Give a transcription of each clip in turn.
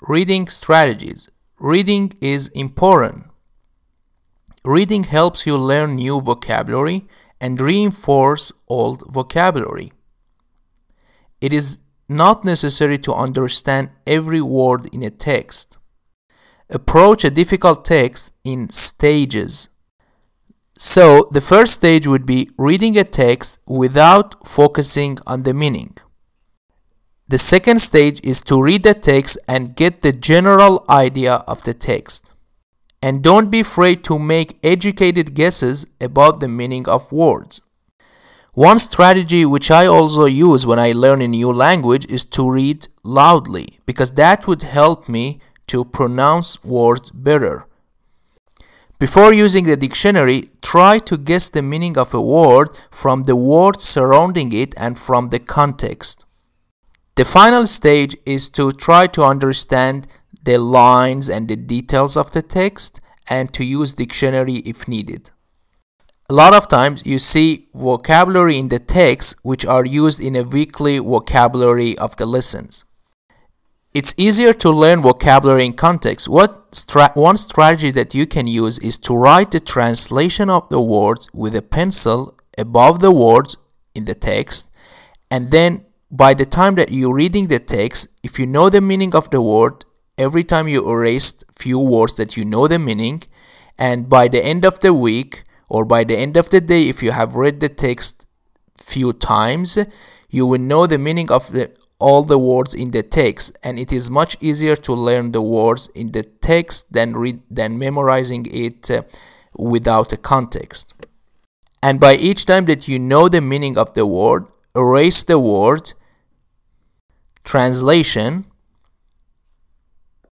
Reading strategies. Reading is important. Reading helps you learn new vocabulary and reinforce old vocabulary. It is not necessary to understand every word in a text. Approach a difficult text in stages. So, the first stage would be reading a text without focusing on the meaning. The second stage is to read the text and get the general idea of the text. And don't be afraid to make educated guesses about the meaning of words. One strategy which I also use when I learn a new language is to read loudly because that would help me to pronounce words better. Before using the dictionary, try to guess the meaning of a word from the words surrounding it and from the context. The final stage is to try to understand the lines and the details of the text and to use dictionary if needed. A lot of times you see vocabulary in the text which are used in a weekly vocabulary of the lessons. It's easier to learn vocabulary in context. What stra one strategy that you can use is to write the translation of the words with a pencil above the words in the text and then by the time that you're reading the text, if you know the meaning of the word, every time you erase few words that you know the meaning, and by the end of the week or by the end of the day, if you have read the text few times, you will know the meaning of the, all the words in the text, and it is much easier to learn the words in the text than read than memorizing it uh, without a context. And by each time that you know the meaning of the word, erase the word translation.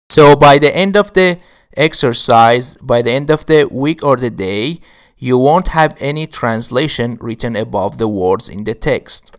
So by the end of the exercise, by the end of the week or the day, you won't have any translation written above the words in the text.